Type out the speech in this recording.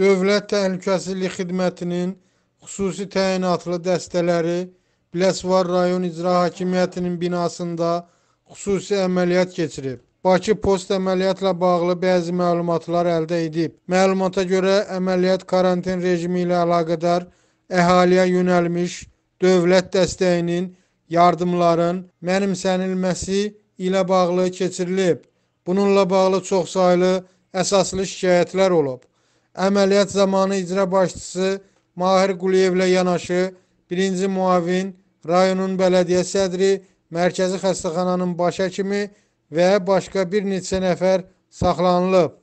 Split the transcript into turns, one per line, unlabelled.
Dövlət Təhlükəsizlik Xidmətinin xüsusi təyinatlı dəstələri Biləsvar rayon icra hakimiyyətinin binasında xüsusi əməliyyat keçirib. Bakı post əməliyyatla bağlı bəzi məlumatlar əldə edib. Məlumata görə əməliyyat karantin rejimi ilə əlaqədar əhaliyə yönəlmiş dövlət dəstəyinin, yardımların mənimsənilməsi ilə bağlı keçirilib. Bununla bağlı çoxsaylı əsaslı şikayətlər olub. Əməliyyat zamanı icra başçısı Mahir Quliyevlə yanaşı birinci muavin, rayonun bələdiyyə sədri, mərkəzi xəstəxananın baş həkimi və başqa bir neçə nəfər saxlanılıb.